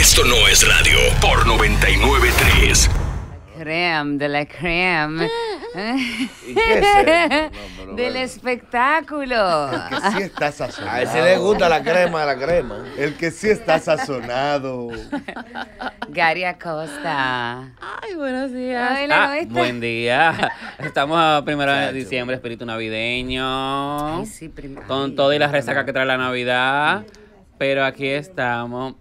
Esto no es radio por 993. crema de la creme. Del espectáculo. El que sí está sazonado. A ese le gusta la crema de la crema. El que sí está sazonado. Gary Acosta. Ay, buenos días. Ah, buen día. Estamos a primero de diciembre, espíritu navideño. Ay, sí, primero. Con y las resacas que trae la Navidad. Pero aquí estamos.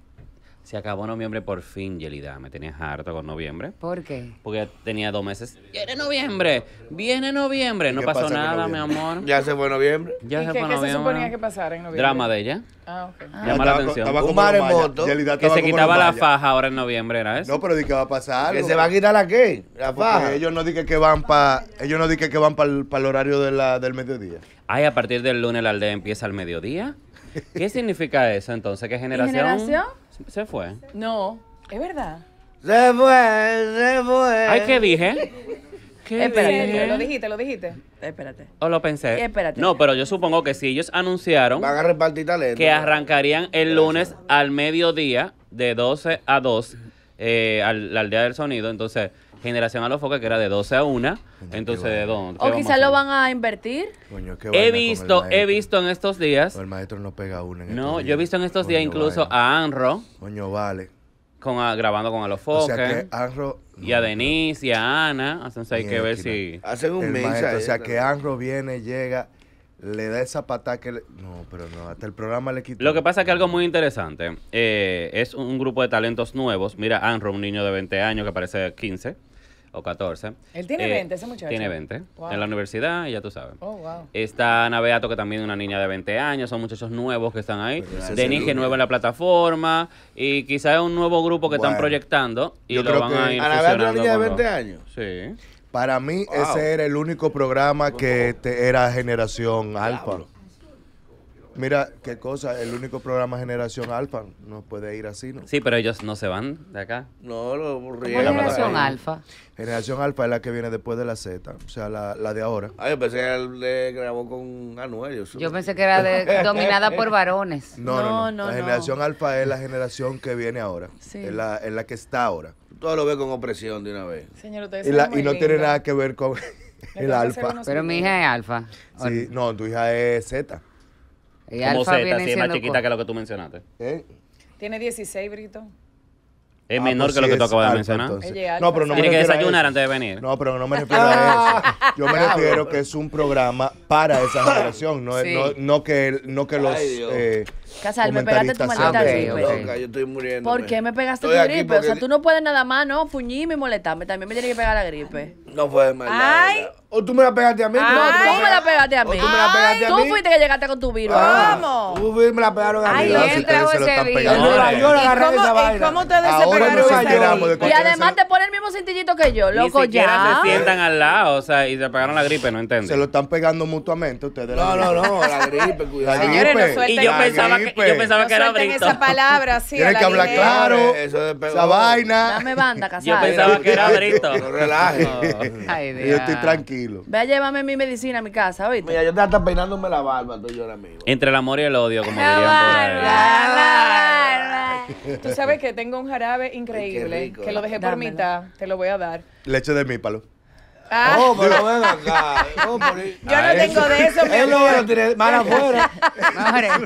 Se acabó noviembre por fin, Yelida. Me tenías harto con noviembre. ¿Por qué? Porque tenía dos meses. Viene noviembre, viene noviembre. No pasó nada, mi amor. Ya se fue noviembre. Ya ¿Y se qué, fue se suponía que pasara en noviembre? Drama de ella. Ah, ok. Llama la atención. estaba como maremoto. Yelida Que se quitaba la faja ahora en noviembre, ¿era eso? No, pero di que va a pasar. ¿Que se va a quitar la qué? La faja. ellos no dije que van para ellos no que van para el, horario del mediodía. Ay, a partir del lunes la aldea empieza al mediodía. ¿Qué significa eso entonces? ¿Qué generación? generación? Se fue. No, es verdad. Se fue, se fue. Ay, ¿qué dije? ¿Qué Espérate, dije? lo dijiste, lo dijiste. Espérate. O lo pensé. Espérate. No, pero yo supongo que si Ellos anunciaron Van a repartir talento. que arrancarían el lunes al mediodía de 12 a 2 eh, al, la aldea del sonido. Entonces, Generación a los que era de 12 a 1. Entonces, ¿de dónde? O quizás lo van a invertir. he visto, he visto en estos días. el maestro no pega una. En no, yo he visto en estos días incluso a Anro. Coño, vale. Con grabando con a O sea que Anro. Y a Denise y a Ana. Hacen hay que ver si. Hacen un mes. O sea que Anro viene, llega le da esa patada que No, pero no, hasta el programa le quitó. Lo que pasa es que algo muy interesante eh, es un grupo de talentos nuevos. Mira, Anro, un niño de 20 años que parece 15 o 14. Él tiene 20, eh, ese muchacho. Tiene 20. En la universidad, y ya tú sabes. Oh, Está Ana Beato, que también es una niña de 20 años. Son muchachos nuevos que están ahí. de que nueva en la plataforma. Y quizás es un nuevo grupo que están proyectando. Y lo van a ir Ana Beato es una niña de 20 años. Para mí, ese era el único programa que era Generación Alfa. Mira, qué cosa, el único programa Generación Alfa no puede ir así, ¿no? Sí, pero ellos no se van de acá. No, lo ¿Cómo Generación Alfa? Generación Alfa es la que viene después de la Z, o sea, la, de ahora. Ah, yo pensé que le grabó con Anuel. Yo, pensé que era dominada por varones. No, no, no. la Generación Alfa es la generación que viene ahora, sí. es, la, la que está ahora. Todo lo ve con opresión de una vez. Señor, y, la, y no tiene nada que ver con el alfa. Pero mi hija es alfa. Sí, no, tu hija es Z como Z, es más chiquita que lo que tú mencionaste. ¿Eh? Tiene 16, Brito. Es ah, menor pues que lo que tú acabas de mencionar. No, pero no Tiene que desayunar antes de venir. No, pero no me refiero a eso. Yo me refiero que es un programa para esa generación, no, no, no, que, no que los. eh, Casal, me pegaste tu maldita gripe. yo estoy muriendo. ¿Por qué me pegaste tu gripe? O sea, tú no puedes nada más, ¿no? Fuñirme y molestarme. También me tiene que pegar la gripe. No puedes mal. Ay. ¿O tú me la pegaste a mí? no tú me la pegaste a mí. tú me la pegaste a mí? Tú fuiste que llegaste con tu virus. Ah, vamos. Tú me la pegaron a mí. Ay, él trajo ese virus. ¿Cómo te ese Y además te pone el mismo cintillito que yo, loco, ya. Y se sientan al lado, o sea, y se pegaron la gripe, ¿no entiendo Se lo están pegando mutuamente ustedes. No, no, no, la gripe, cuidado. Y yo pensaba que, yo pensaba que era brito. esa palabra, sí. Tienes que hablar claro, esa vaina. Dame banda, casada. Yo pensaba que era brito. No relajes. Yo estoy tranquilo tranquilo. Ve a llevarme mi medicina a mi casa, ¿oíste? Mira, yo te estaba peinándome la barba, tú yo ahora Entre el amor y el odio, como dirían por ahí. La barba. Tú sabes que tengo un jarabe increíble, que lo dejé por mitad, te lo voy a dar. Leche de palo. Ah. Oh, pero acá. Oh, yo no ah, tengo de eso, pero Él lo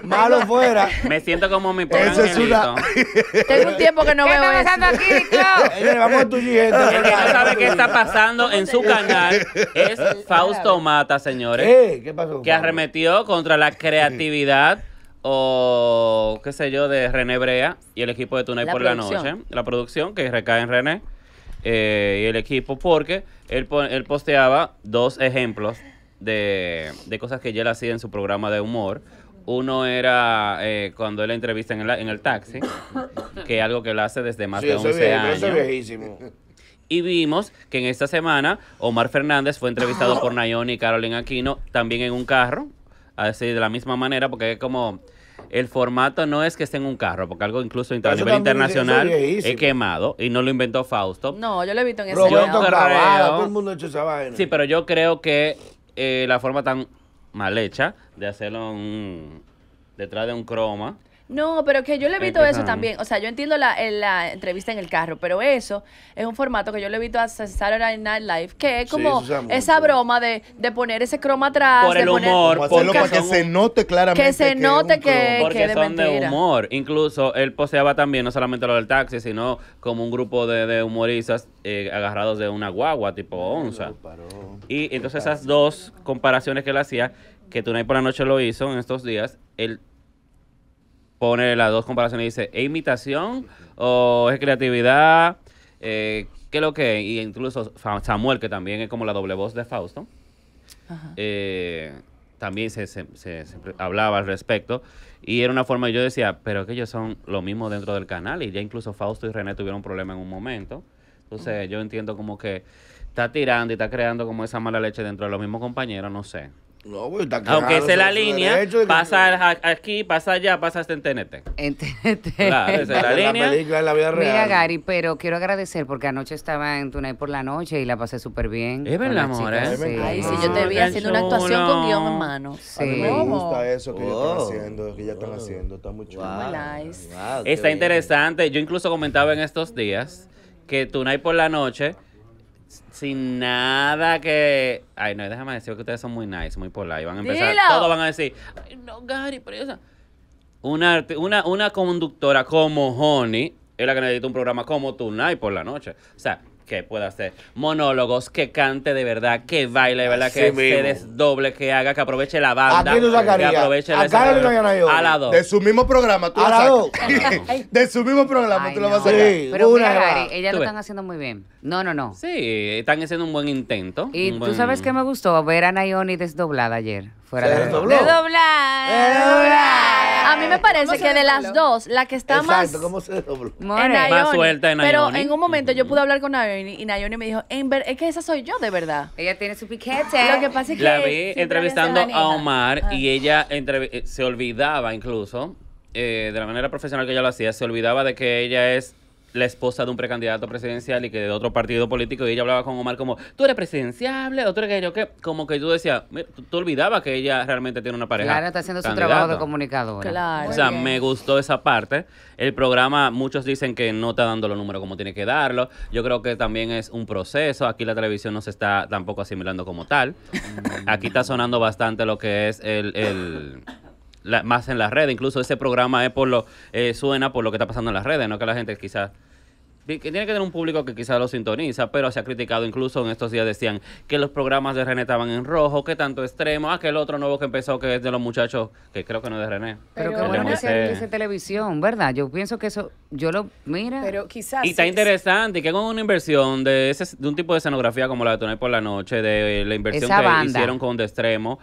Malo fuera. Me siento como mi pobre Eso es Tengo un tiempo que no veo eso. ¿Qué está pasando aquí, Vamos a tu gente. El que no sabe qué está pasando en su canal es Fausto Mata, señores. Eh, ¿Qué pasó? Que arremetió contra la creatividad o qué sé yo, de René Brea y el equipo de Tunay por la noche. La producción que recae en René. Eh, y el equipo porque él, posteaba dos ejemplos de, cosas que él hacía en su programa de humor. Uno era eh, cuando él entrevista en el, taxi, que es algo que él hace desde más de 11 año. años. Es viejísimo. Y vimos que en esta semana Omar Fernández fue entrevistado por Nayoni y Carolyn Aquino también en un carro, así de la misma manera, porque es como el formato no es que esté en un carro, porque algo incluso a nivel internacional he quemado y no lo inventó Fausto. No, yo lo he visto en ese Roberto Sí, pero yo creo que eh, la forma tan mal hecha de hacerlo detrás de un croma no, pero que yo le evito eso también. O sea, yo entiendo la, la, entrevista en el carro, pero eso es un formato que yo le evito a Saturday Night Live, que es como esa broma de, de, poner ese croma atrás. Por el humor. Por para que se note claramente. Que se note que, que, son de humor. Incluso él poseaba también, no solamente lo del taxi, sino como un grupo de, humoristas eh, agarrados de una guagua tipo onza. y entonces esas dos comparaciones que él hacía, que Tunay por la noche lo hizo en estos días, él pone las dos comparaciones y dice, ¿es imitación o es creatividad? Eh, ¿Qué es lo que es? Y incluso Samuel, que también es como la doble voz de Fausto, eh, también se, se, hablaba al respecto. Y era una forma, yo decía, pero que ellos son lo mismo dentro del canal. Y ya incluso Fausto y René tuvieron un problema en un momento. Entonces yo entiendo como que está tirando y está creando como esa mala leche dentro de los mismos compañeros, no sé. No, Aunque esa es la línea, pasa aquí, pasa allá, pasa hasta en TNT. En TNT. Claro, es la línea. película en la vida real. Mira, Gary, pero quiero agradecer porque anoche estaba en Tunay por la noche y la pasé súper bien. Es verdad, amor, ¿eh? Sí. sí, yo te vi haciendo una actuación con guión en mano. Sí. A mí me gusta eso que ya están haciendo, que ya están haciendo. Está muy chulo. está interesante. Yo incluso comentaba en estos días que Tunay por la noche sin nada que. Ay, no, déjame decir que ustedes son muy nice, muy y Van a empezar. Todos van a decir, Ay, no, Gary, pero Una, una, una conductora como Honey es la que necesita un programa como Tonight por la noche. O sea, que pueda hacer monólogos, que cante de verdad, que baile de verdad, que se desdoble, que haga, que aproveche la banda. ¿A aproveche la dos. De su mismo programa, tú la de su mismo programa, tú vas a sacar. Pero una mira, ellas lo están haciendo muy bien. No, no, no. Sí, están haciendo un buen intento. Y tú sabes que me gustó ver a Nayoni desdoblada ayer. Fuera de desdobló. Desdoblada. A mí me parece que de las dos, la que está más. Exacto, suelta en Pero en un momento yo pude hablar con Nayoni y Nayoni me dijo, Amber, es que esa soy yo de verdad. Ella tiene su piquete. Lo que pasa es que. La vi entrevistando a Omar y ah. ella eh, se olvidaba incluso, eh, de la manera profesional que ella lo hacía, se olvidaba de que ella es la esposa de un precandidato presidencial y que de otro partido político, y ella hablaba con Omar como, tú eres presidenciable, otro que yo que, como que tú decías, tú, olvidabas que ella realmente tiene una pareja. Claro, está haciendo su trabajo de comunicadora. Claro. O sea, me gustó esa parte. El programa, muchos dicen que no está dando los números como tiene que darlo. Yo creo que también es un proceso. Aquí la televisión no se está tampoco asimilando como tal. Mm. Aquí está sonando bastante lo que es el más en las redes. Incluso ese programa es por lo, eh, suena por lo que está pasando en las redes, no que la gente quizás que tiene que tener un público que quizás lo sintoniza, pero se ha criticado incluso en estos días decían que los programas de René estaban en rojo, que tanto extremo, aquel ah, otro nuevo que empezó que es de los muchachos, que creo que no es de René. Pero que bueno que se televisión, ¿verdad? Yo pienso que eso, yo lo, mira. Pero quizás. Y está interesante, y que con una inversión de, ese, de un tipo de escenografía como la de Tonel por la Noche, de la inversión que hicieron con De Extremo,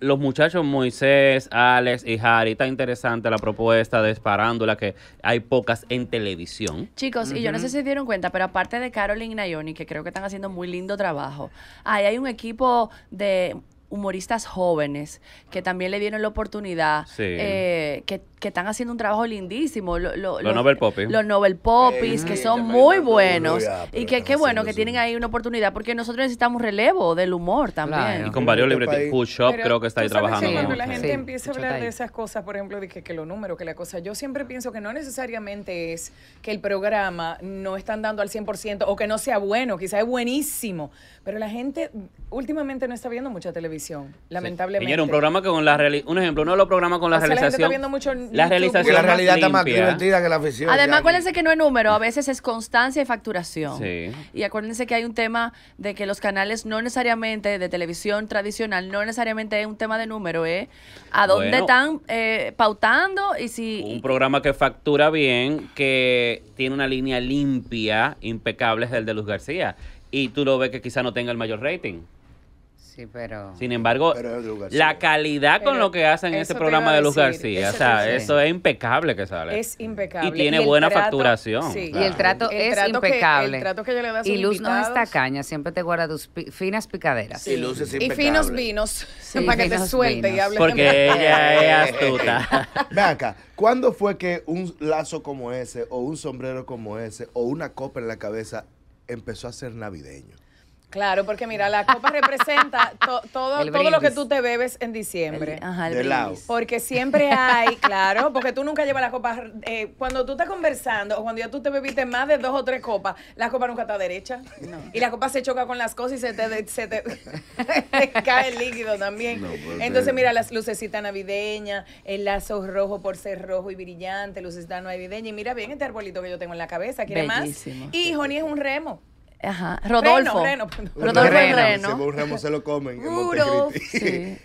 los muchachos Moisés, Alex y Harry, está interesante la propuesta de Esparándola, que hay pocas en televisión. Chicos, y yo no sé si se dieron cuenta, pero aparte de Caroline y Nayoni, que creo que están haciendo muy lindo trabajo, ahí hay un equipo de humoristas jóvenes que también le dieron la oportunidad, eh, que, están haciendo un trabajo lindísimo. los, los, Nobel Poppies. Los Nobel Poppies, que son muy buenos. y que qué bueno que tienen ahí una oportunidad, porque nosotros necesitamos relevo del humor también. Y con varios libretos. Food este Shop creo que está ahí trabajando. Sí, cuando la gente empieza a hablar de esas cosas, por ejemplo, de que, lo los números, que la cosa, yo siempre pienso que no necesariamente es que el programa no están dando al 100% o que no sea bueno, quizás es buenísimo. Pero la gente últimamente no está viendo mucha televisión lamentablemente. un programa con la un ejemplo, uno de los programas con la realización. La, realidad está más divertida que la ficción. Además, acuérdense que no es número, a veces es constancia y facturación. Y acuérdense que hay un tema de que los canales no necesariamente de televisión tradicional, no necesariamente es un tema de número, ¿eh? A dónde están eh, pautando y si. Un programa que factura bien, que tiene una línea limpia, impecable, es el de Luz García. Y tú lo ves que quizá no tenga el mayor rating. Sin embargo, la calidad con lo que hacen en este programa de Luz García, o sea, eso es impecable que sale. Es impecable. Y tiene buena facturación. Y el trato es impecable. y Luz no está caña siempre te guarda tus finas picaderas. Y Y finos vinos, para que te suelte y hable. Porque ella es astuta. Ven acá, ¿cuándo fue que un lazo como ese, o un sombrero como ese, o una copa en la cabeza empezó a ser navideño? Claro, porque mira, la copa representa todo, todo lo que tú te bebes en diciembre. ajá, el Porque siempre hay, claro, porque tú nunca llevas la copa. Eh, cuando tú estás conversando o cuando ya tú te bebiste más de dos o tres copas, la copa nunca está derecha. Y la copa se choca con las cosas y se te, cae el líquido también. Entonces, mira, las lucecitas navideñas, el lazo rojo por ser rojo y brillante, lucecita navideña. Y mira bien este arbolito que yo tengo en la cabeza. ¿Quiere más? Y Joni es un remo. Ajá. Rodolfo. Reno, Reno. Rodolfo Reno. Reno. Si Remo se lo comen. Juro. Sí.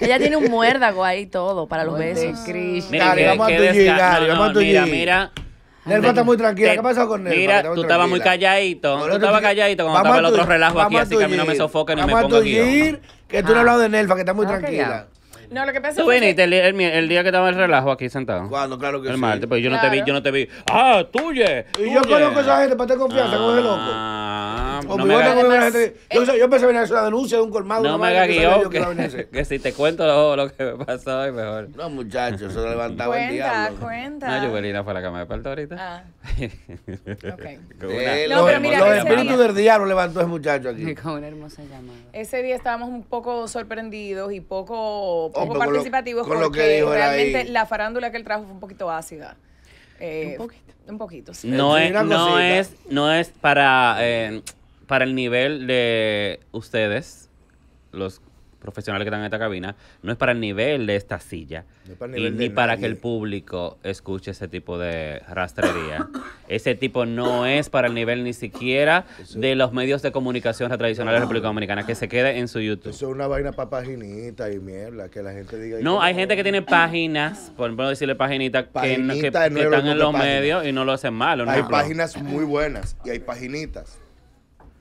Ella tiene un muérdago ahí todo para los besos. Mira, Dale, vamos a tu Dani. Vamos a tu Mira, mira. está muy tranquila. ¿Qué pasó con Nerfa? Mira, tú estabas muy calladito. Tú estabas calladito cuando estaba el otro relajo aquí, así que a mí no me sofoca ni me pongo que tú no ah. hablas de Nerfa que está muy ah, tranquila. No, lo que pasa Tú es que... el, el, el, día que estaba el relajo aquí sentado. Cuando, claro que el martes, pues yo no te vi, yo no te vi. Ah, tuye. Y yo conozco a esa gente para tener confianza ah, con loco. Oh, yo, eh, yo, venir pensé que era una denuncia de un colmado. No me hagas guión, que, que, si te cuento lo, que me pasó es mejor. No, muchachos, se levantaba cuenta, el diablo. Cuenta, cuenta. No, Juvelina fue a la cama de parto ahorita. Ah. Ok. no, pero mira, los espíritus del diablo levantó ese muchacho aquí. Con hermosa llamada. Ese día estábamos un poco sorprendidos y poco, participativos con lo, que dijo realmente la farándula que él trajo fue un poquito ácida. Eh, un poquito. Un poquito, sí. No, es, no, no es para... Eh, para el nivel de ustedes, los profesionales que están en esta cabina, no es para el nivel de esta silla, y, ni para que el público escuche ese tipo de rastrería. ese tipo no es para el nivel ni siquiera de los medios de comunicación tradicionales de la República Dominicana, que se quede en su YouTube. Eso es una vaina para paginitas y mierda, que la gente diga... No, hay gente que tiene páginas, por ejemplo, decirle paginitas, que, están en los medios y no lo hacen mal. Hay páginas muy buenas y hay paginitas.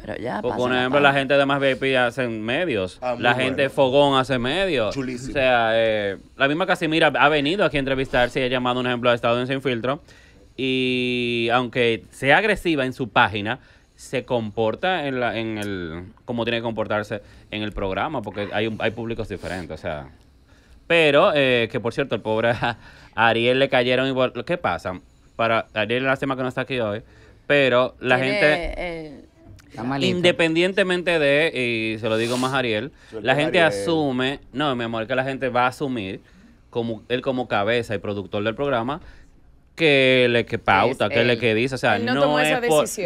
Pero por ejemplo, la, gente de más VIP hacen medios. Ah, la gente de Fogón hace medios. O sea, eh, la misma Casimira ha venido aquí a entrevistarse y ha llamado, un ejemplo, a Estados Sin Filtro. Y aunque sea agresiva en su página, se comporta en, la, en el como tiene que comportarse en el programa, porque hay, un hay públicos diferentes, o sea. Pero, eh, que por cierto, el pobre Ariel le cayeron igual. ¿Qué pasa? Para Ariel, la semana que no está aquí hoy, pero la gente. Eh, Independientemente de, y se lo digo más Ariel, la gente asume, no, mi amor, que la gente va a asumir, como él como cabeza y productor del programa, que le que pauta, que pues, le que dice, o sea, no, no Pero eso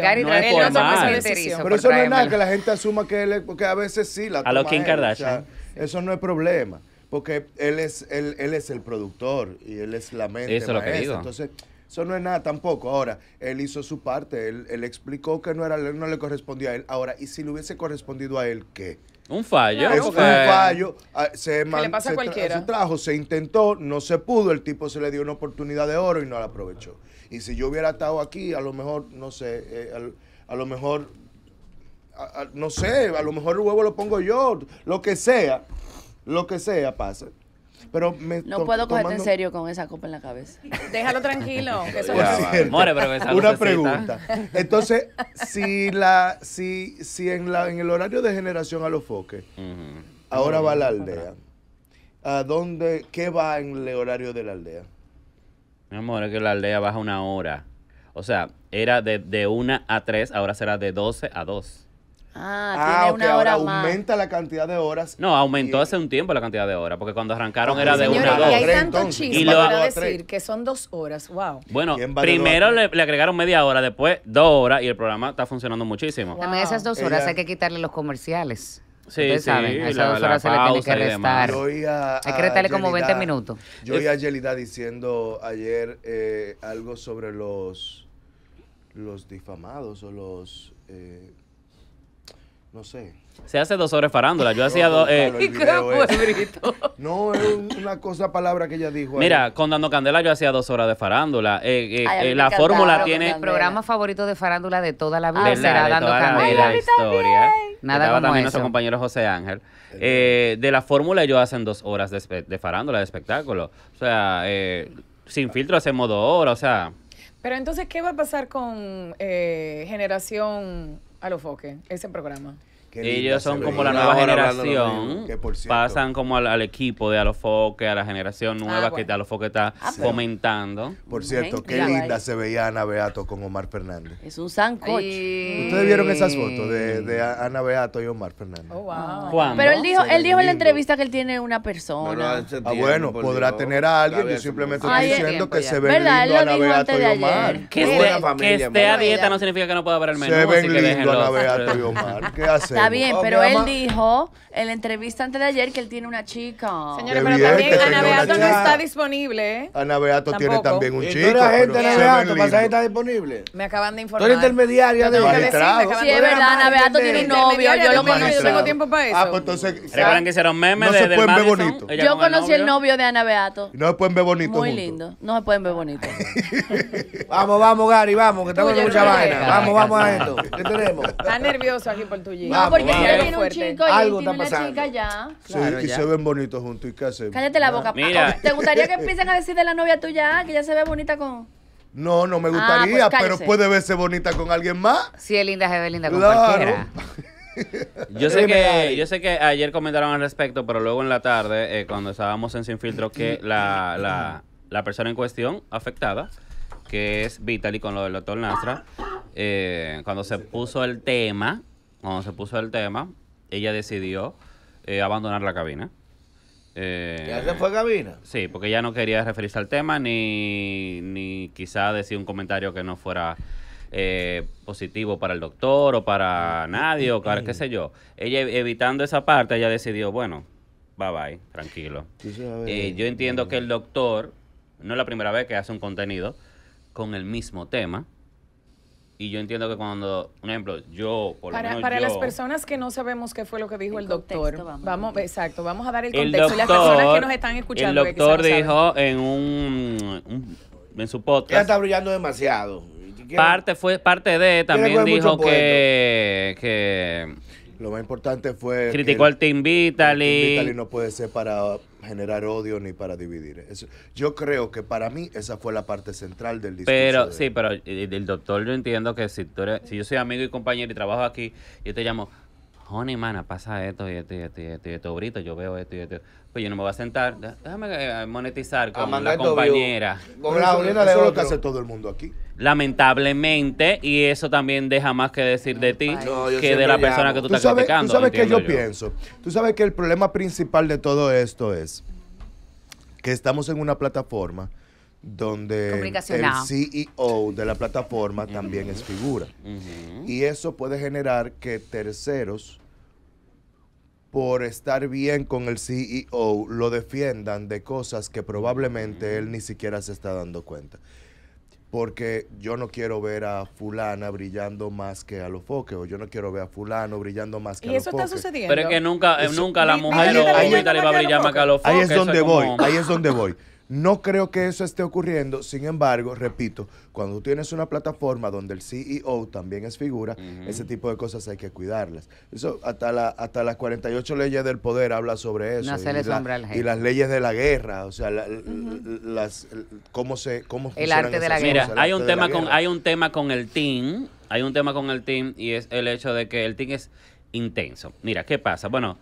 no es nada que la gente asuma que él, porque a veces sí la toma. A los Kim Kardashian. eso no es problema, porque él es él, él es el productor y él es la mente. Eso es lo que digo. Entonces, eso no es nada tampoco. Ahora, él hizo su parte, él, él explicó que no, era, no le correspondía a él. Ahora, ¿y si le hubiese correspondido a él qué? Un fallo. es un fallo. Ah, se, se, trajo, se intentó, no se pudo. El tipo se le dio una oportunidad de oro y no la aprovechó. Y si yo hubiera estado aquí, a lo mejor, no sé, eh, a, lo mejor, no sé, a lo mejor el huevo lo pongo yo, lo que sea, lo que sea pasa no puedo cogerte en serio con esa copa en la cabeza. Déjalo tranquilo. que eso pero Una pregunta. Entonces, si la, si, si en la, en el horario de generación a los foques, ahora va la aldea. ¿A dónde, qué va en el horario de la aldea? Mi amor, es que la aldea baja una hora. O sea, era de, de una a tres, ahora será de 12 a 2. Ah, ah una hora aumenta la cantidad de horas. No, aumentó hace un tiempo la cantidad de horas, porque cuando arrancaron era de una a dos. Y hay tanto chisme para decir que son dos horas, wow. Bueno, primero le, agregaron media hora, después dos horas, y el programa está funcionando muchísimo. También esas dos horas hay que quitarle los comerciales. Sí, sí, saben, esas dos horas se le tiene que restar. hay que restarle como 20 minutos. Yo vi a Yelida diciendo ayer eh, algo sobre los, los difamados o los... Eh, no sé. Se hace dos horas farándula. Yo hacía dos. Eh, no, es una cosa palabra que ella dijo. Mira, con Dando Candela yo hacía dos horas de farándula. Eh, eh, la fórmula tiene. El programa favorito de farándula de toda la vida será Dando Candela. La historia. Nada nuestro compañero José Ángel. de la fórmula yo hacen dos horas de, farándula, de espectáculo. O sea, sin filtro hacemos dos horas, o sea. Pero entonces, ¿qué va a pasar con Generación a los es ese programa. Ellos son como la nueva generación. pasan como al, equipo de Alofoque, a la generación ah, nueva que Alofoque está Comentando ah, Por cierto, qué linda se veía Ana Beato con Omar Fernández. Es un sancocho. Ustedes vieron esas fotos de, Ana Beato y Omar Fernández. Oh, pero él dijo, él dijo en la entrevista que él tiene una persona. ah, bueno, podrá tener a alguien. Yo simplemente estoy diciendo que se ve lindo Ana Beato y Omar. Que esté a dieta no significa que no pueda ver el menú. Se ven lindo Ana Beato y Omar. ¿Qué hace? Está bien, oh, pero él dijo en la entrevista antes de ayer que él tiene una chica. Señores, pero también Ana Beato no está disponible. ¿eh? Ana Beato tiene también un chico. Tú gente Beato, pasa está disponible. Me acaban de informar. Tú eres intermediaria de magistrado. Sí, es verdad, Ana Beato tiene novio. Yo lo conozco. tengo tiempo para ah, eso. Ah, pues entonces. Recuerdan que hicieron memes de. No se pueden ver bonito. Yo conocí el novio de Ana Beato. No se pueden ver bonito. Muy lindo. No se pueden ver bonito. Vamos, vamos, Gary, vamos, que estamos con mucha vaina. Vamos, vamos a esto. ¿Qué tenemos? Está nervioso aquí por tu ah, porque si ya viene un chico y tiene una chica ya. Sí, y se ven bonitos juntos. ¿Y qué hacen? Cállate la boca. ¿Te gustaría que empiecen a decir de la novia tuya ah, que ya se ve bonita con...? No, no me ah, gustaría, pues pero puede verse bonita con alguien más. Si es linda, se ve linda con cualquiera. Yo sé, que, yo sé que ayer comentaron al respecto, pero luego en la tarde, eh, cuando estábamos en Sin Filtro, que la, persona en cuestión afectada, que es Vitaly con lo del doctor Nastra, eh, cuando se puso el tema, cuando se puso el tema, ella decidió eh, abandonar la cabina. Eh, ¿Ya se fue cabina? Sí, porque ella no quería referirse al tema ni, ni quizá decir un comentario que no fuera eh, positivo para el doctor o para nadie o qué sé yo. Ella evitando esa parte, ella decidió, bueno, bye bye, tranquilo. yo entiendo que el doctor, no es la primera vez que hace un contenido con el mismo tema, y yo entiendo que cuando, un ejemplo, yo, por para, Para las personas que no sabemos qué fue lo que dijo el, doctor, vamos, exacto, vamos a dar el contexto. y las personas que nos están escuchando. El doctor dijo en un, en su podcast. está brillando demasiado. Parte fue parte de también dijo que, que lo más importante fue. Criticó al Team Vitali. Team Vitali no puede ser para generar odio ni para dividir. Eso, yo creo que para mí esa fue la parte central del discurso. Pero sí, pero el, doctor yo entiendo que si, tú si yo soy amigo y compañero y trabajo aquí, yo te llamo, honey, mana, pasa esto y esto y esto y esto y esto, yo veo esto y esto. Pues yo no me voy a sentar, déjame eh, monetizar con la compañera. Con la eso, lo que hace todo el mundo aquí. Lamentablemente, y eso también deja más que decir de ti que de la persona que tú, estás criticando. Tú sabes que yo pienso, tú sabes que el problema principal de todo esto es que estamos en una plataforma donde el CEO e de la plataforma también es figura. Y eso puede generar que terceros, por estar bien con el CEO, lo defiendan de cosas que probablemente él ni siquiera se está dando cuenta. Porque yo no quiero ver a fulana brillando más que a los foques, o yo no quiero ver a fulano brillando más que a los foques. Y eso está sucediendo. Pero es que nunca, eh, nunca la mujer o le va a brillar más que a los Ahí es donde voy, ahí es donde voy. No creo que eso esté ocurriendo, sin embargo, repito, cuando tienes una plataforma donde el CEO también es figura, ese tipo de cosas hay que cuidarlas. Eso hasta, la, hasta las 48 leyes del poder habla sobre eso. y, y, las leyes de la guerra, o sea, las, cómo se... el arte de la guerra. Mira, hay un, tema con, hay un tema con el team, hay un tema con el team y es el hecho de que el team es intenso. Mira, ¿qué pasa? Bueno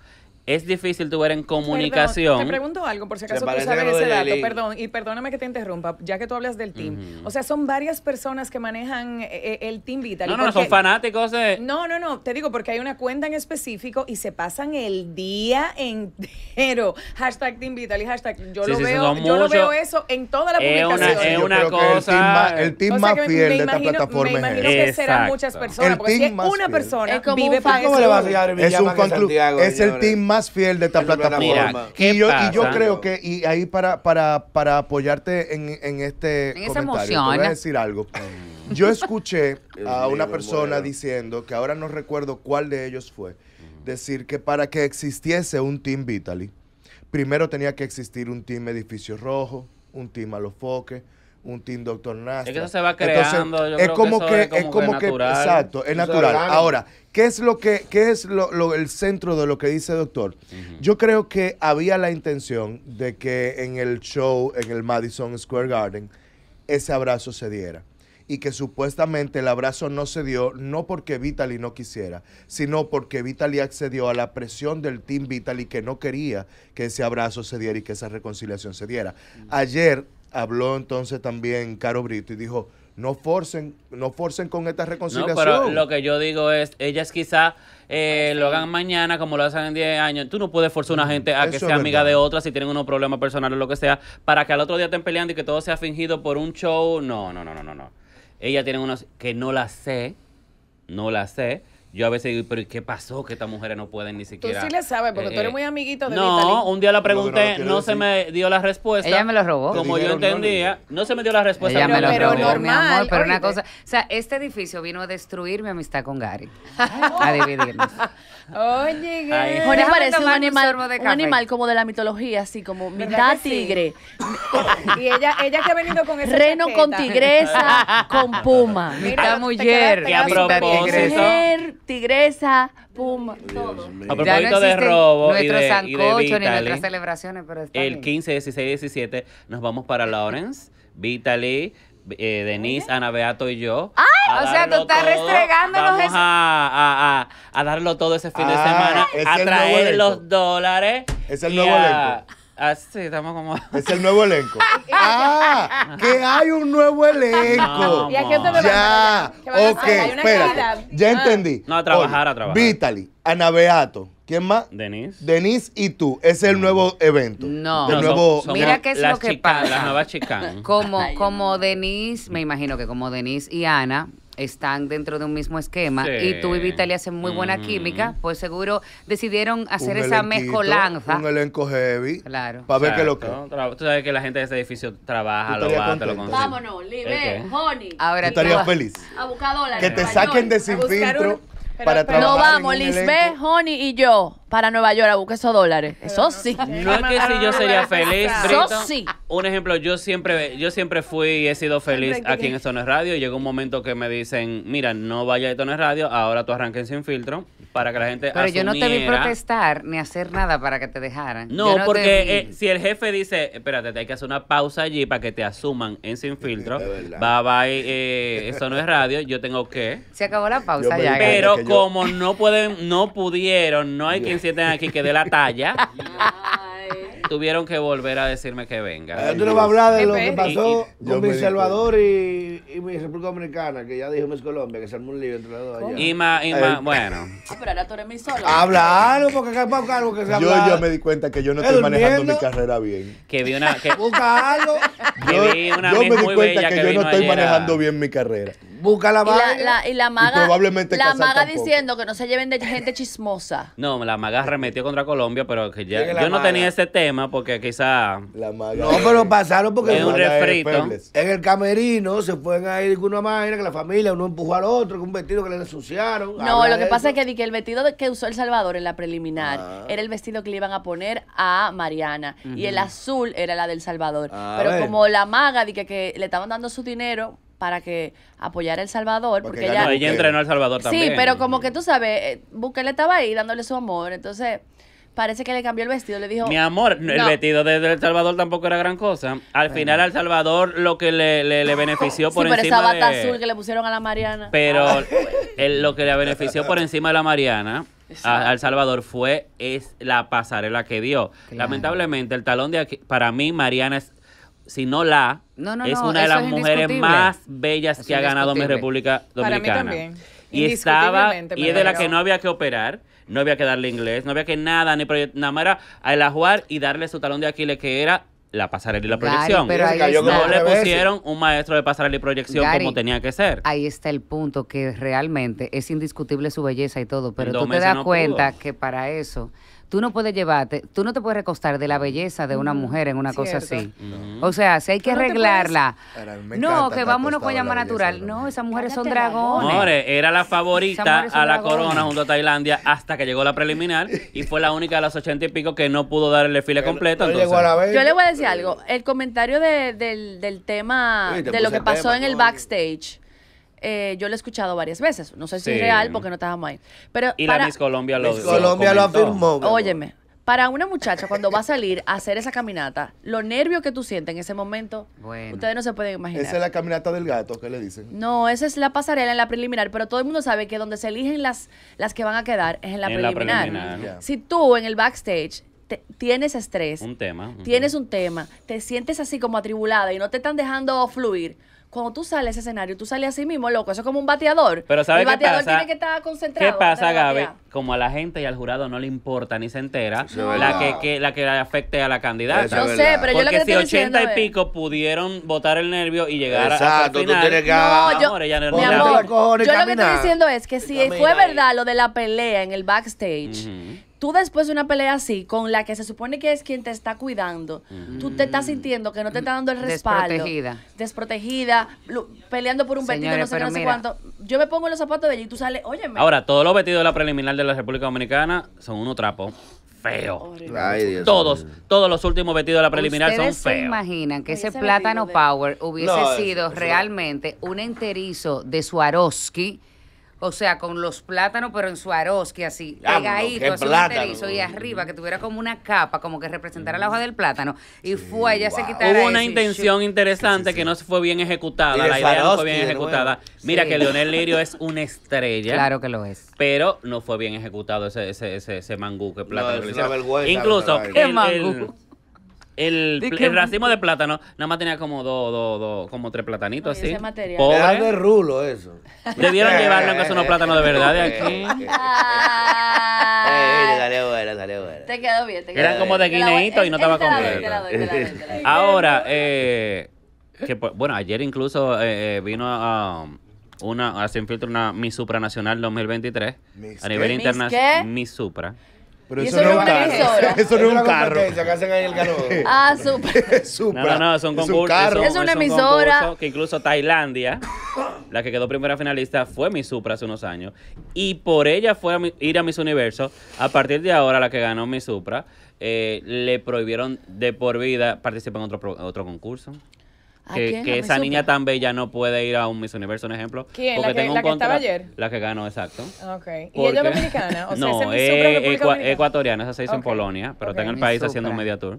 es difícil tu ver en comunicación. te pregunto algo, por si acaso tú sabes ese dato, perdón, y perdóname que te interrumpa, ya que tú hablas del team. O sea, son varias personas que manejan eh, eh, el Team Vital. No, no, son fanáticos de... No, no, no, te digo porque hay una cuenta en específico y se pasan el día entero. Hashtag Team Vital y hashtag yo, lo, veo, yo lo veo eso en toda la es Una, es una cosa... El team, más fiel de imagino, esta plataforma me imagino que serán muchas personas, porque si es una persona, vive para eso. Es un club, es el team más fiel de esta plataforma. y, yo, creo que, y ahí para, para, apoyarte en, este en comentario, emoción ¿eh? decir algo. Yo escuché a una persona diciendo, que ahora no recuerdo cuál de ellos fue, decir que para que existiese un Team Vitaly, primero tenía que existir un Team Edificio Rojo, un Team foques un Team Doctor Nasty. Es se va como que, es, como que, es exacto, es natural. Ahora, ¿qué es lo que, qué es el centro de lo que dice doctor? Yo creo que había la intención de que en el show, en el Madison Square Garden, ese abrazo se diera y que supuestamente el abrazo no se dio no porque Vitaly no quisiera, sino porque Vitaly accedió a la presión del Team Vitaly que no quería que ese abrazo se diera y que esa reconciliación se diera. Ayer habló entonces también Caro Brito y dijo, no forcen, no forcen con esta reconciliación. No, pero lo que yo digo es, ellas quizá eh, ah, lo hagan mañana como lo hacen en 10 años. Tú no puedes forzar a una mm, gente a que sea amiga de otra si tienen unos problemas personales o lo que sea, para que al otro día estén peleando y que todo sea fingido por un show. No, no, no, no, no. no. Ella tiene unos que no la sé, no la sé yo a veces digo, pero ¿qué pasó? Que estas mujeres no pueden ni siquiera. Tú sí le sabes, porque tú eh, eres muy amiguito de No, un día la pregunté, no, se me dio la respuesta. Ella me lo robó. Como yo entendía, no, se me dio la respuesta. Ella me lo pero robó, normal, mi amor, pero una cosa. O sea, este edificio vino a destruir mi amistad con Gary. a dividirnos. Oye, Ay, Jorge parece un animal, un, animal como de la mitología, así como mitad tigre. y ella, ella que ha venido con ese Reno con tigresa, con puma. Mitad mujer. Y a propósito. Mujer, tigresa, puma, todo. A propósito no de robo y ni nuestras celebraciones, pero El 15, 16, 17 nos vamos para Lawrence, Vitaly eh, Denise, Ana Beato y yo. ¡Ay! O sea, tú estás todo. restregándonos eso. A, a, a, darlo todo ese fin de ah, semana, a traer los dólares. Es el nuevo elenco. Ah, sí, estamos como. Es el nuevo elenco. ¡Ah! ¡Que hay un nuevo elenco! No, ya, okay, ok, espera. Ya entendí. No, a trabajar, a trabajar. Vitaly, Ana Beato, ¿Quién más? Denise. Denise y tú. es el nuevo evento. No. El nuevo... Mira qué es lo que pasa. La nueva Como, como Denise, me imagino que como Denise y Ana, están dentro de un mismo esquema y tú y Vitalia hacen muy buena mm. química, pues seguro decidieron hacer esa mezcolanza. Un elenco heavy. Claro. Para ver qué lo que. Tú sabes que la gente de ese edificio trabaja, lo va, te lo consigue. Vámonos, libre, Johnny. honey. Ahora tú estarías feliz. A buscar dólares. Que te saquen de sin filtro para No vamos, Lisbeth, Honey y yo para Nueva York a buscar esos dólares. Eso sí. No es que si yo sería feliz, Eso sí. Un ejemplo, yo siempre, yo siempre fui y he sido feliz aquí en Eso Radio. Y llegó un momento que me dicen, mira, no vaya a Estones Radio, ahora tú arranques sin filtro para que la gente Pero yo no te vi protestar ni hacer nada para que te dejaran. No, porque eh, si el jefe dice, espérate, te hay que hacer una pausa allí para que te asuman en sin filtro, va bye, eh, no es Radio, yo tengo que... Se acabó la pausa ya. Pero como no pueden, no pudieron, no hay quien sienten aquí que dé la talla. tuvieron que volver a decirme que venga. Eh, tú no vas a hablar de lo que pasó con mi Salvador y, y, mi República Dominicana, que ya dijo Miss Colombia, que se armó un libro entre las dos allá. Y más, y más eh, bueno. Ah, pero ahora tú eres mi solo. Habla algo, porque acá busca algo que se habla. Yo ya me di cuenta que yo no estoy manejando mi carrera bien. Que vi una... Que, busca algo. yo, yo me di cuenta que, yo no estoy manejando bien mi carrera busca la maga Y la, maga, la maga diciendo que no se lleven de gente chismosa. No, la maga remetió contra Colombia, pero que yo no tenía ese tema porque quizá. La maga no, pero pasaron porque. Es un refrito. en el camerino se pueden ir con una máquina que la familia, uno empujó al otro, con un vestido que le ensuciaron. No, lo que pasa es que, el vestido que usó El Salvador en la preliminar ah. era el vestido que le iban a poner a Mariana. Y el azul era la del Salvador. Ah, pero como la maga dije que le estaban dando su dinero para que apoyar a El Salvador. Porque, ya ella, entrenó al El Salvador también. Sí, pero como que tú sabes, eh, Bukele estaba ahí dándole su amor, entonces parece que le cambió el vestido, le dijo... Mi amor, el vestido de, El Salvador tampoco era gran cosa. Al final al El Salvador lo que le, le, benefició por sí, pero esa bata azul que le pusieron a la Mariana. Pero ah. lo que le benefició por encima de la Mariana... al Salvador fue es la pasarela que dio. Lamentablemente, el talón de aquí, para mí, Mariana es sino la, no, es una de las mujeres más bellas que ha ganado mi República Dominicana. y estaba y es de la que no había que operar no había que darle inglés no había que nada ni nada más era a la jugar y darle su talón de Aquiles que era la pasarela y la proyección no le pusieron un maestro de pasarela y proyección como tenía que ser ahí está el punto que realmente es indiscutible su belleza y todo pero tú te das cuenta que para eso tú no puedes llevarte, tú no te puedes recostar de la belleza de una mm, mujer en una cosa así. O sea, si hay que arreglarla. No, que vámonos con llama natural. No, esas mujeres son dragones. Amores, era la favorita a la corona junto a Tailandia hasta que llegó la preliminar y fue la única de las ochenta y pico que no pudo dar el desfile completo. Yo le voy a decir algo. El comentario de, del, tema, de lo que pasó en el backstage eh, yo lo he escuchado varias veces. No sé si es real porque no estábamos ahí. Pero Y la Miss Colombia lo Colombia lo afirmó. óyeme, para una muchacha cuando va a salir a hacer esa caminata, Lo nervio que tú sientes en ese momento, ustedes no se pueden imaginar. Esa es la caminata del gato, ¿qué le dicen? No, esa es la pasarela en la preliminar, pero todo el mundo sabe que donde se eligen las, las que van a quedar es en la preliminar. Si tú en el backstage tienes estrés, Un tema. tienes un tema, te sientes así como atribulada y no te están dejando fluir, cuando tú sales a ese escenario, tú sales así mismo, loco. Eso es como un bateador. Pero ¿sabes El bateador tiene que estar concentrado. ¿Qué pasa, Gaby? Como a la gente y al jurado no le importa ni se entera, la, que, que, la que afecte a la candidata. yo sé, pero yo lo que te si 80 y pico pudieron botar el nervio y llegar Exacto, a final, tú tienes que... No, yo, amor, no mi amor, yo lo que estoy diciendo es que si fue verdad lo de la pelea en el backstage, tú después de una pelea así, con la que se supone que es quien te está cuidando, tú te estás mm. sintiendo que no te está dando el respaldo. Desprotegida. Desprotegida, peleando por un vestido, no sé no sé cuánto. Yo me pongo los zapatos de ella y tú sales, óyeme. Ahora, todos los vestidos de la preliminar de la República Dominicana son unos trapos feo. todos, todos los últimos vestidos de la preliminar son feos. se imaginan que ese plátano power hubiese sido realmente un enterizo de Swarovski o sea, con los plátanos, pero en su así, pegadito, así y arriba, que tuviera como una capa, como que representara la hoja del plátano. Y fue, ella se quitara Hubo una intención interesante que no se fue bien ejecutada, la idea no fue bien ejecutada. Mira que Leonel Lirio es una estrella. Claro que lo es. Pero no fue bien ejecutado ese, ese, ese, ese mangú que plátano. Incluso, ¿Qué el, racimo de plátano nada más tenía como dos, dos, como tres platanitos así. Pobre. de rulo eso. Debieron llevarlo aunque son unos plátanos de verdad de aquí. Ah. Te quedó bien, te quedó Eran como de guineíto y no estaba completo. Ahora, eh, pues, bueno, ayer incluso eh, eh vino a... Um, una, Mi Supra filtro, una Miss Supranacional 2023. a nivel internacional. Miss Supra. Pero eso, no es un carro. Eso no es un carro. hacen ahí el Ah, Supra. No, no, Es, un es una emisora. Que incluso Tailandia, la que quedó primera finalista, fue mi Supra hace unos años. Y por ella fue a ir a Miss Universo. A partir de ahora, la que ganó mi Supra, eh, le prohibieron de por vida participar en otro, otro concurso que, esa niña tan bella no puede ir a un Miss Universo, un ejemplo. ¿Quién? Porque ¿La que, tengo un estaba ayer? La que ganó, exacto. Ok. ¿Y ella es dominicana? O sea, no, es eh, ecuatoriana, esa se hizo en Polonia, pero está en el país haciendo un media tour.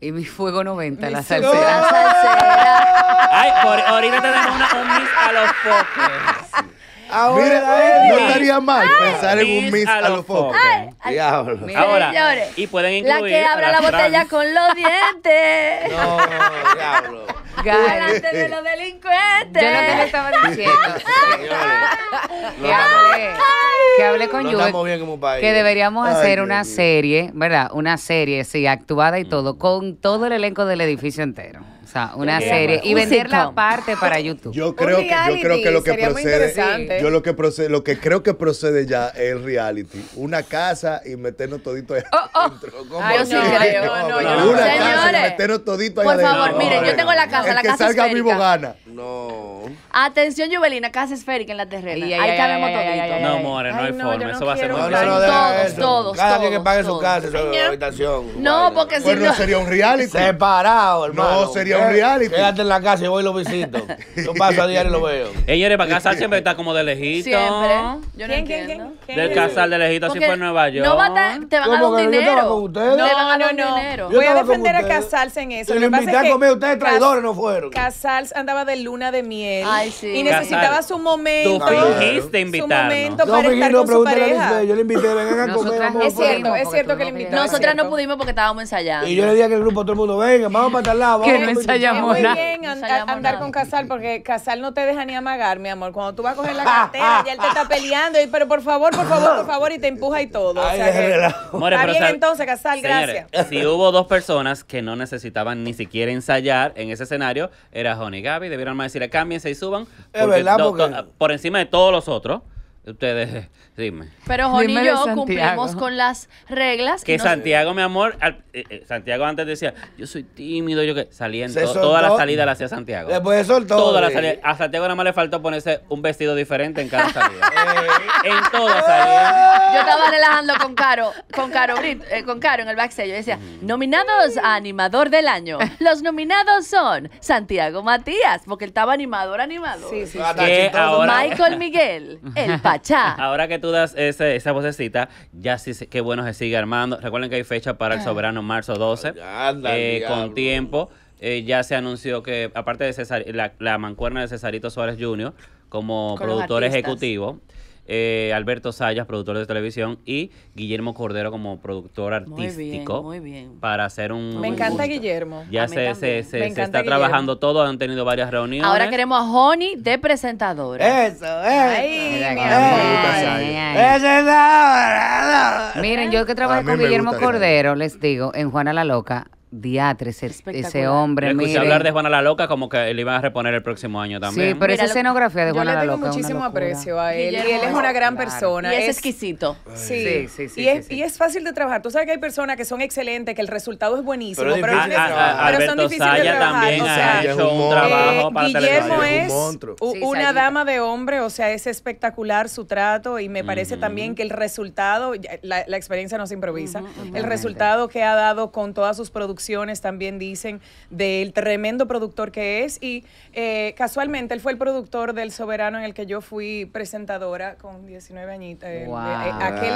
Y mi fuego 90, la salsera. La salsera. Ay, ahorita tenemos una, un Miss a los pocos. Ahora, no estaría mal pensar en un Miss a los focos. Diablo. Ahora, y pueden incluir. La que abra la, botella con los dientes. No, diablo. Delante de los delincuentes. Yo no te lo estaba diciendo. que, hablé, que hable con Juve. Que deberíamos hacer una serie, ¿verdad? Una serie, sí, actuada y todo, mm. con todo el elenco del edificio entero. O sea, una serie. Y venderla aparte para YouTube. Yo creo, que, yo creo que lo que procede. Yo lo que procede, lo que creo que procede ya es reality. Una casa y meternos todito ahí oh, oh. adentro. ¿Cómo Ay, Una casa y meternos todito ahí Por favor, miren, yo tengo la casa, que salga vivo gana. No. Atención, Juvelina, casa esférica en la terrena. Ahí cabemos todito. No, more, no hay forma. Eso va a ser muy Todos, todos. Cada quien que pague su casa, su habitación. No, porque si no. sería un reality. Separado, hermano. No, sería es un eh, Quédate en la casa y voy y lo visito. Yo paso a diario y lo veo. Ella era para casar siempre está como de lejito. Siempre. Yo no ¿Quién, quién, quién? Del casal de lejito, así fue en Nueva York. No va a estar- te van a dar un yo dinero. con ustedes? No, van a no, no. Voy a defender a casarse Casals en eso. Y Lo invitaron a comer, ustedes traidores no fueron. Casals andaba de luna de miel Ay, sí. y necesitaba su Tú momento. fingiste Su momento para estar con su pareja. yo le invité, vengan a comer. Es cierto, es cierto que le invitamos. Nosotras no pudimos porque estábamos ensayando. Y yo le dije que el grupo todo el mundo, venga, vamos para tal lado, vamos es muy bien andar con Casal porque Casal no te deja ni amagar, mi amor. Cuando tú vas a coger la cartera, y él te está peleando. pero por favor, por favor, por favor, y te empuja y todo. o sea está bien entonces, Casal, gracias. Si hubo dos personas que no necesitaban ni siquiera ensayar en ese escenario, era Johnny y Gaby. Debieron más decirle, cámbiense y suban. por encima de todos los otros. Ustedes, dime. Pero Jorge y yo cumplimos con las reglas. Que Santiago, mi amor, eh, eh, Santiago antes decía, yo soy tímido, yo que saliendo toda la salida la hacía Santiago. Después soltó. Toda la A Santiago nada más le faltó ponerse un vestido diferente en cada salida. en todas salidas Yo estaba relajando con Caro, con Caro, eh, con Caro en el backstage. Yo decía, nominados a animador del año. Los nominados son Santiago Matías, porque él estaba animador, animado Sí, sí. sí. Michael Miguel, el padre Ahora que tú das esa vocecita, ya sí, que bueno se sigue armando. Recuerden que hay fecha para el eh. soberano marzo 12, eh, con tiempo. Eh, ya se anunció que, aparte de la, mancuerna de Cesarito Suárez Jr., como productor ejecutivo, eh, Alberto Sayas, productor de televisión, y Guillermo Cordero como productor artístico. Muy bien, Para hacer un. Me encanta Guillermo. Ya se, se, se, está trabajando todo, han tenido varias reuniones. Ahora queremos a Johnny de presentador Eso, eso. Ay, ay, ay, Miren, yo que trabajé con Guillermo Cordero, les digo, en Juana la Loca, diatres, ese, hombre. escuché hablar de Juana la Loca como que le iba a reponer el próximo año también. Sí, pero esa escenografía de Juana la Loca. Yo le tengo muchísimo aprecio a él. Y, él es una gran persona. es, exquisito. Sí, sí, sí. y, es, y, es, fácil de trabajar. Tú sabes que hay personas que son excelentes, que el resultado es buenísimo, pero, son difíciles de trabajar. o sea, un, trabajo Guillermo es una dama de hombre, o sea, es espectacular su trato y me parece también que el resultado, la, experiencia no se improvisa, el resultado que ha dado con todas sus producciones también dicen del tremendo productor que es. Y eh, casualmente él fue el productor del Soberano en el que yo fui presentadora con 19 añitos. Eh, aquel,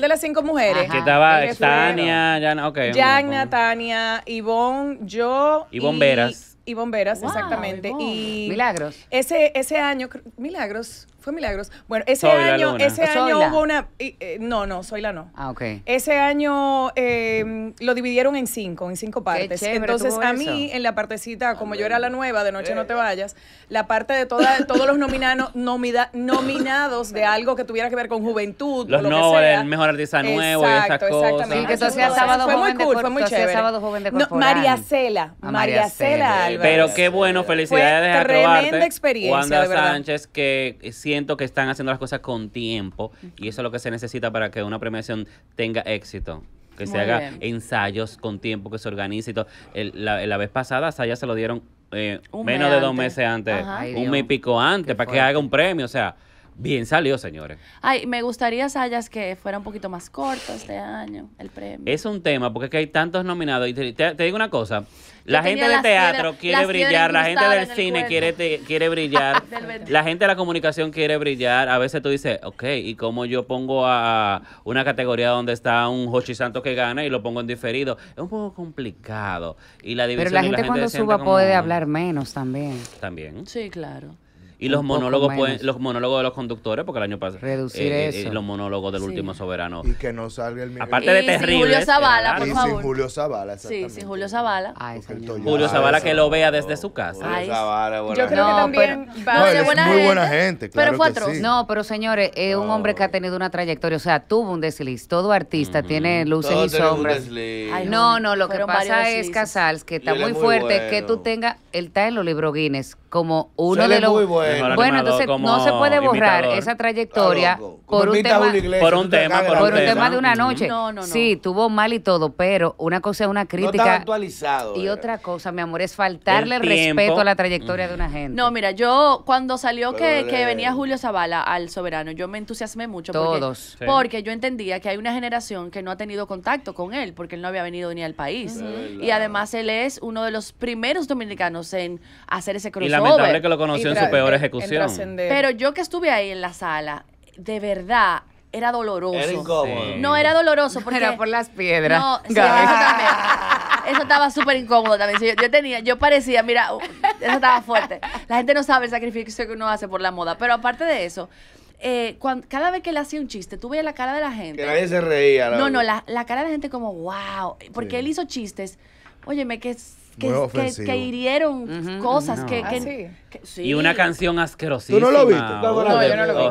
de las, cinco mujeres. ¿eh? Que estaba Tania, Yana, okay, Tania, Ivonne, yo. Ivonne y, Veras y bomberas, exactamente. Y milagros. Ese, ese año, milagros, fue milagros. Bueno, ese año, ese año hubo una. Eh, no, no, soy la no. Ah, ok. Ese año em, lo dividieron en cinco, en cinco partes. Entonces, a mí, en la partecita, como yo era la nueva, de noche no eh. te vayas, la parte de toda, todos los nominados nominados de algo que tuviera que ver con juventud. Los lo nobles, el mejor artista nuevo Exacto, y esas cosas. que sábado, joven Fue muy cool, fue muy chévere. Sábado María Cela, María Cela pero qué bueno, felicidades Fue de Tremenda experiencia. Wanda Sánchez, que siento que están haciendo las cosas con tiempo y eso es lo que se necesita para que una premiación tenga éxito que se haga ensayos con tiempo, que se organice y todo. la, vez pasada, Saya se lo dieron eh, menos de dos meses antes, un mes y pico antes, para que haga un premio, o sea. Bien salió, señores. Ay, me gustaría, Sayas, que fuera un poquito más corto este año el premio. Es un tema, porque es que hay tantos nominados. Y te, digo una cosa. La gente del teatro quiere brillar, la gente del cine quiere, quiere brillar, la gente de la comunicación quiere brillar. A veces tú dices, ok, ¿y cómo yo pongo a una categoría donde está un Jochi Santo que gana y lo pongo en diferido? Es un poco complicado. Y la división Pero la gente, cuando suba puede hablar menos también. También. Sí, claro. Y los monólogos, pueden, los monólogos de los conductores, porque el año pasado. Reducir eh, eh, los monólogos del último soberano. Y que no salga el mismo. Aparte de terrible. Julio Zavala, por favor. sin Julio Zavala, Sí, sin Julio Zavala. Ah, Julio ah, Zavala que lo vea desde su casa. Julio Zavala, buena Yo creo que también. muy buena gente. pero fue No, pero señores, es un hombre que ha tenido una trayectoria. O sea, tuvo un desliz. Todo artista tiene luces y sombras. no, no, lo que pasa es, Casals, que está muy fuerte, que tú tengas. Él está en los libros Guinness como uno de los bueno, entonces no se puede borrar esa trayectoria por, un tema, por un tema por, un tema de una noche no, sí tuvo mal y todo pero una cosa es una crítica actualizado, y otra cosa mi amor es faltarle respeto a la trayectoria de una mm. gente no mira yo cuando salió que, que, venía Julio Zavala al soberano yo me entusiasmé mucho todos porque, porque, yo entendía que hay una generación que no ha tenido contacto con él porque él no había venido ni al país y además él es uno de los primeros dominicanos en hacer ese crossover lamentable que lo conoció en su peor ejecución. Pero yo que estuve ahí en la sala, de verdad, era doloroso. Era incómodo. No, era doloroso porque... Era por las piedras. No, eso también. Eso estaba súper incómodo también. Yo, tenía, yo parecía, mira, uh, eso estaba fuerte. La gente no sabe el sacrificio que uno hace por la moda. Pero aparte de eso, eh, cada vez que él hacía un chiste, tú veías la cara de la gente. Que nadie se reía. no, no, la, cara de la gente como, wow. Porque él hizo chistes, óyeme, que que, que, que, hirieron cosas, que, que, ah, y una canción asquerosísima. ¿Tú no lo viste? Oh, no, yo no lo oh,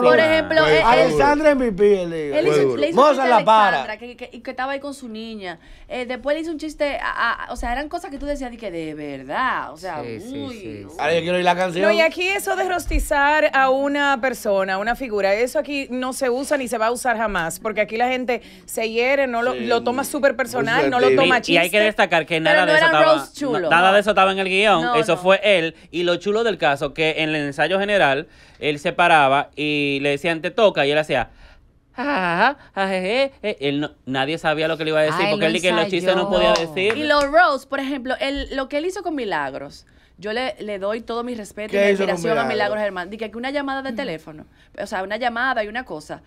vi. Por ejemplo, eh, Alexandra en mi hizo, hizo un chiste la para. Que, que, estaba ahí con su niña. Eh, después le hizo un chiste, a, o sea, eran cosas que tú decías de que de verdad, o sea, uy. Ahora yo quiero oír la canción. No, y aquí eso de rostizar a una persona, una figura, eso aquí no se usa ni se va a usar jamás, porque aquí la gente se hiere, no lo, lo toma súper personal, no lo toma chiste. Y, hay que destacar que nada de eso estaba nada de eso estaba en el guión, eso fue él y lo lo chulo del caso, que en el ensayo general, él se paraba y le decían, te toca, y él hacía... Eh, él no, nadie sabía lo que le iba a decir ah, porque él, ni que los chistes no podía decir. Y los Rose, por ejemplo, lo que él hizo con Milagros, yo le, le doy todo mi respeto y mi admiración a Milagros Germán. Dije que una llamada de teléfono, o sea, una llamada y una cosa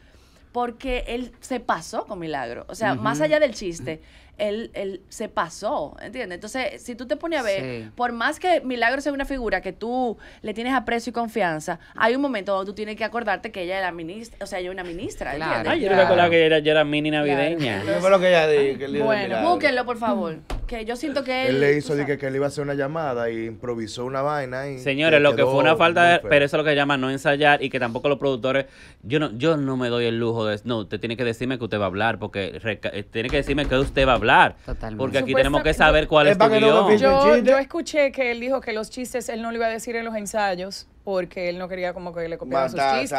porque él se pasó con Milagro. O sea, más allá del chiste, él, él se pasó, ¿entiendes? Entonces, si tú te pones a ver, por más que Milagro sea una figura que tú le tienes aprecio y confianza, hay un momento donde tú tienes que acordarte que ella era ministra, o sea, ella es una ministra, Claro. Ay, yo no me acordaba que ella era, mini navideña. lo que ella dijo? bueno, búsquenlo, por favor que yo siento que él... él le hizo, dije, que, él iba a hacer una llamada y improvisó una vaina y... Señores, lo que fue una falta Pero eso es lo que llaman no ensayar y que tampoco los productores... Yo no yo no me doy el lujo de... No, usted tiene que decirme que usted va a hablar porque... Eh, tiene que decirme que usted va a hablar. Totalmente. Porque aquí tenemos que saber cuál es, el tu yo, yo escuché que él dijo que los chistes él no lo iba a decir en los ensayos porque él no quería como que le copiara sus chistes.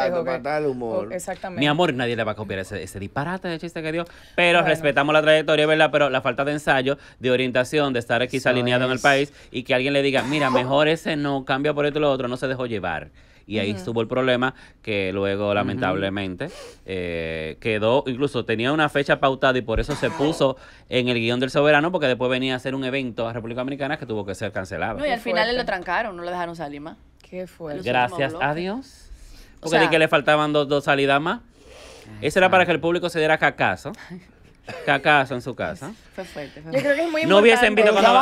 humor. exactamente. Mi amor, nadie le va a copiar ese, disparate de chiste que dio. Pero respetamos la trayectoria, ¿verdad? Pero la falta de ensayo, de orientación, de estar aquí alineado en el país y que alguien le diga, mira, mejor ese no, cambia por esto y lo otro, no se dejó llevar. Y ahí estuvo el problema que luego, lamentablemente, eh, quedó, incluso tenía una fecha pautada y por eso se puso en el guión del soberano, porque después venía a hacer un evento a República Dominicana que tuvo que ser cancelado. No, y al final le lo trancaron, no lo dejaron salir más. Qué fuerte. Gracias a Dios. Porque que le faltaban dos, salidas más. Eso era para que el público se diera cacazo. Cacazo en su casa. Fue fuerte. Yo creo que es muy no hubiesen Visto cuando,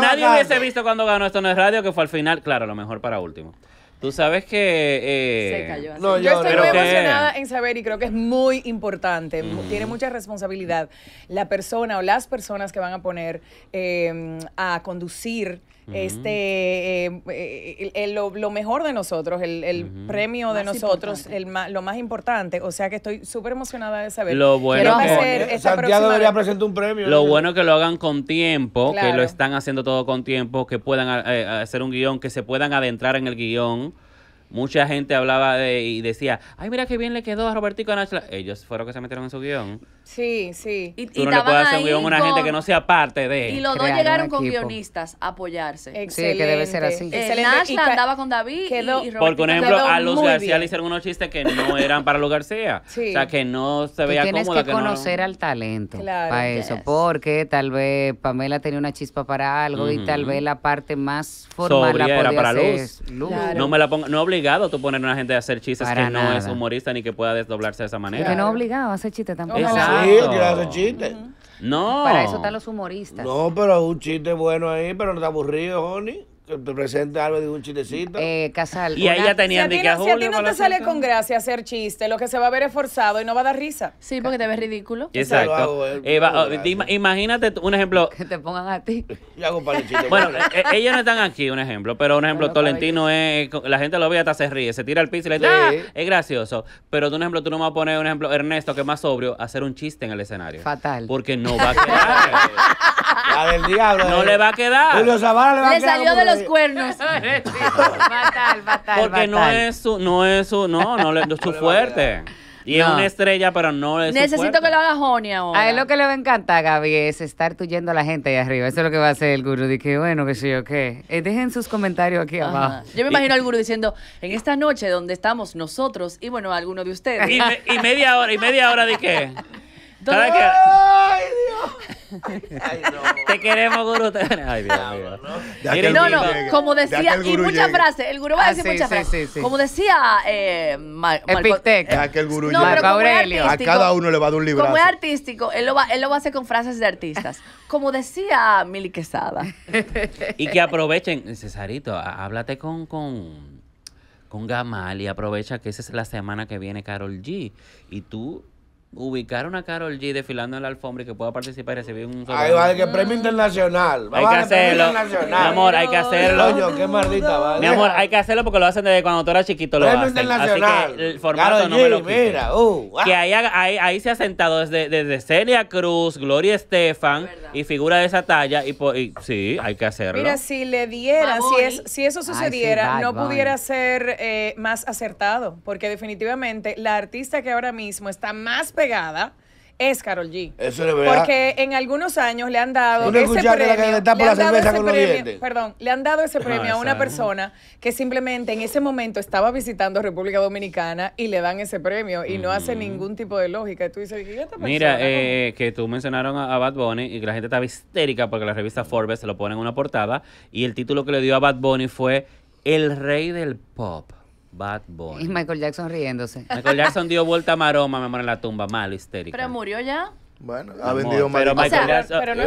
nadie hubiese visto cuando ganó Esto en es Radio, que fue al final, claro, lo mejor para último. Tú sabes que... Eh, yo, estoy muy emocionada en saber y creo que es muy importante, mm. tiene mucha responsabilidad la persona o las personas que van a poner em, a conducir mm. este em, eh, lo, mejor de nosotros, el, mm-hmm. premio de nosotros, el, lo más importante. O sea que estoy súper emocionada de saber. Lo bueno que, presentar un premio. Lo bueno que lo hagan con tiempo, que lo están haciendo todo con tiempo, que puedan eh, hacer un guión, que se puedan adentrar en el guión. Mucha gente hablaba de y decía, ay, mira qué bien le quedó a Robertico Nachla. Ellos fueron los que se metieron en su guión. Sí, sí. Y, Tú no le puedes hacer un guión a una gente que no sea parte de. Y los dos llegaron con guionistas a apoyarse. Sí, que debe ser así. Excelente. andaba con David quedó, Porque, Por ejemplo, a Luz García le hicieron unos chistes que no eran para Luz García. Sí. O sea, que no se veía tienes cómoda. Tienes que, conocer al talento para eso. Porque tal vez Pamela tenía una chispa para algo y tal vez la parte más formal la podía era para Luz. No me la ponga, no obligado a tú poner a una gente a hacer chistes que no es humorista ni que pueda desdoblarse de esa manera. que no obligado a hacer chistes tampoco. Exacto. No. Para eso están los humoristas. No, pero un chiste bueno ahí, pero no está aburrido, Johnny te presenta algo de un chistecito. Eh, Casal. Y ahí ya tenían de que Si a ti no te sale con gracia hacer chiste, lo que se va a ver es forzado y no va a dar risa. Sí, porque te ves ridículo. Exacto. Eh, oh, imagínate un ejemplo. Que te pongan a ti. Yo hago para Bueno, eh, eh, ellos no están aquí, un ejemplo. Pero un ejemplo, Tolentino es. La gente lo ve y hasta se ríe. Se tira el piso y le dice, ah, es gracioso. Pero tú, un ejemplo, tú no me vas a poner un ejemplo, Ernesto, que es más sobrio, hacer un chiste en el escenario. Fatal. Porque no va a quedar. No eh. le va a quedar. Julio le salió de los cuernos. fatal, fatal. Porque no es su, no es su, no, no, es su fuerte. Y es una estrella, pero no es Necesito que lo haga Jonia ahora. A él lo que le va a encantar, Gaby, es estar tuyendo a la gente ahí arriba. Eso es lo que va a hacer el gurú. Dije, bueno, que sí, yo qué eh, dejen sus comentarios aquí abajo. Yo me imagino al gurú diciendo, en esta noche donde estamos nosotros y, bueno, alguno de ustedes. Y, y media hora, y media hora de qué. ¡Ay, Dios! Ay, no. Te queremos, gurú. Te... Ay, Dios mío. No, no, como decía, y muchas frases. El gurú va a ah, decir muchas frases. Como decía eh, Marco, A cada uno le va a dar un libro Como es artístico, él lo, va, él lo va a hacer con frases de artistas. Como decía Mili Quesada. y que aprovechen, Cesarito, háblate con, con, con Gamal y aprovecha que esa es la semana que viene Carol G. Y tú ubicaron a Carol G desfilando en la alfombra y que pueda participar y recibir un premio internacional. hay que hacerlo. Mi amor, hay que hacerlo. qué Mi amor, hay que hacerlo porque lo hacen desde cuando tú eras chiquito. premio internacional. Así que el formato no lo uh, ah. Que ahí, se ha sentado desde, desde Celia Cruz, Gloria Estefan y figura de esa talla. Y, sí, hay que hacerlo. Mira, si le diera, si, eso sucediera, no pudiera ser eh, más acertado. Porque definitivamente la artista que ahora mismo está más es Carol G. Porque en algunos años le han dado ese premio. Perdón, le han dado ese ah, premio a una persona que simplemente en ese momento estaba visitando República Dominicana y le dan ese premio y no hace ningún tipo de lógica. Tú dices, Mira, eh, que tú mencionaron a, Bad Bunny y que la gente estaba histérica porque la revista Forbes se lo pone en una portada y el título que le dio a Bad Bunny fue El Rey del Pop. Bad Bunny. Y Michael Jackson riéndose. Michael Jackson dio vuelta a maroma, me muero en la tumba, malo, histérico. Pero murió ya. Bueno, ha vendido más. Pero, Michael o pero, no,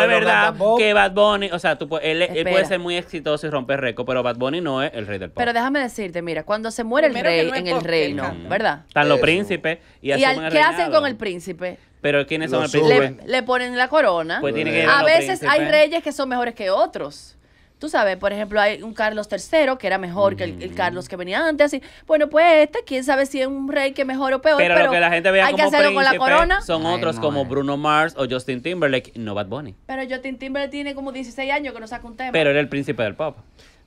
es, verdad que Bad Bunny, o sea, tú, él, él, puede ser muy exitoso y romper récord, pero Bad Bunny no es el rey del pop. Pero déjame decirte, mira, cuando se muere el rey en el reino, ¿verdad? Están los príncipes y, ¿Y ¿Qué hacen con el príncipe? Pero ¿quiénes son el príncipe? Le, ponen la corona. Pues a veces hay reyes que son mejores que otros. Tú sabes, por ejemplo, hay un Carlos III que era mejor que el, Carlos que venía antes. Así. Bueno, pues este, quién sabe si es un rey que mejor o peor. Pero, que la gente hay que hacerlo con la corona. Son otros como eh. Bruno Mars o Justin Timberlake, no Bad Bunny. Pero Justin Timberlake tiene como 16 años que no saca un tema. Pero era el príncipe del pop.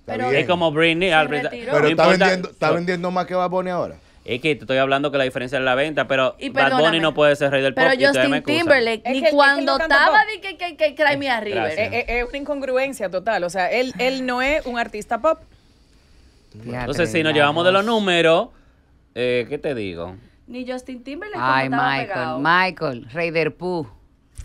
Pero es como Britney. Al, pero está, vendiendo, está vendiendo más que Bad Bunny ahora. Es que te estoy hablando que la diferencia es la venta, pero Bad Bunny no puede ser rey del pop. Pero Justin Timberlake, ni cuando estaba di que, que, que, Cry Me a River. Eh, eh, es, una incongruencia total. O sea, él, él no es un artista pop. Entonces, si nos llevamos de los números, eh, ¿qué te digo? Ni Justin Timberlake. Ay, Michael, Michael, rey del pop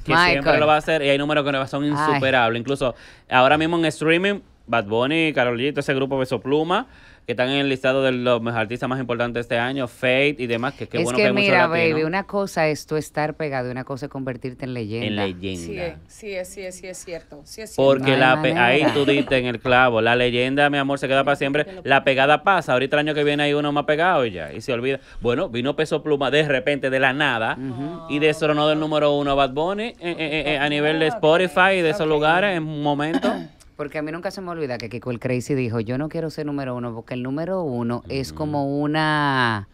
que siempre lo va a hacer y hay números que son insuperables. Incluso ahora mismo en streaming, Bad Bunny, Carolito, ese grupo Beso Pluma, que están en el listado de los artistas más importantes este año, Fate y demás, que es bueno que, mira, baby, una cosa es tú estar pegado una cosa es convertirte en leyenda. En leyenda. Sí, eh, sí, sí, sí es cierto. Porque la ahí tú diste en el clavo, la leyenda, mi amor, se queda para siempre. La pegada pasa, ahorita el año que viene hay uno más pegado y ya, y se olvida. Bueno, vino Peso Pluma de repente, de la nada, ah, y de y destronó del número uno a Bad Bunny eh, eh, a nivel de Spotify y de esos lugares en un momento. Porque a mí nunca se me olvida que Kiko el Crazy dijo, yo no quiero ser número uno, porque el número uno es mm. como una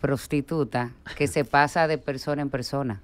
prostituta que se pasa de persona en persona.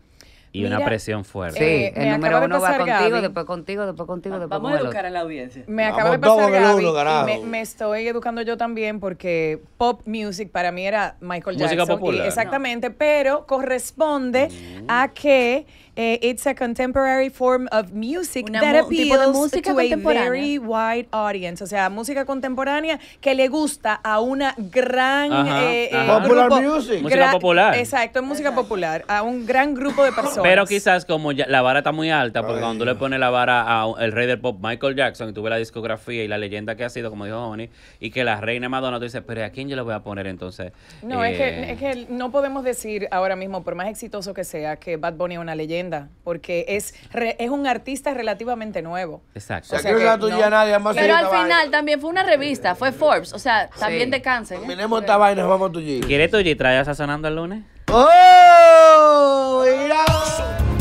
Y una presión fuerte. Sí, eh, el número uno va contigo, después contigo, después contigo, después Vamos a educar a la audiencia. Me acaba de pasar Gaby, y me, estoy educando yo también porque pop music para mí era Michael Jackson. Música popular. exactamente, pero corresponde mm. a que eh, it's a contemporary form of music that appeals to a very wide audience. O sea, música contemporánea que le gusta a una gran eh, eh, Popular music. música popular. Exacto, es música popular. A un gran grupo de personas. Pero quizás como la vara está muy alta, porque cuando le pone la vara el rey del pop, Michael Jackson, y tuve la discografía y la leyenda que ha sido, como dijo Oni, y que la reina Madonna, tú dices, pero ¿a quién yo le voy a poner entonces? No, es que no podemos decir ahora mismo, por más exitoso que sea, que Bad Bunny es una leyenda porque es, es un artista relativamente nuevo. Exacto. O sea, que, nadie Pero al final también fue una revista, fue Forbes, o sea, también te cansen. Terminemos ¿eh? esta vaina, vamos a tu G. ¿Quieres Tulli traer a Sazonando el lunes? ¡Oh!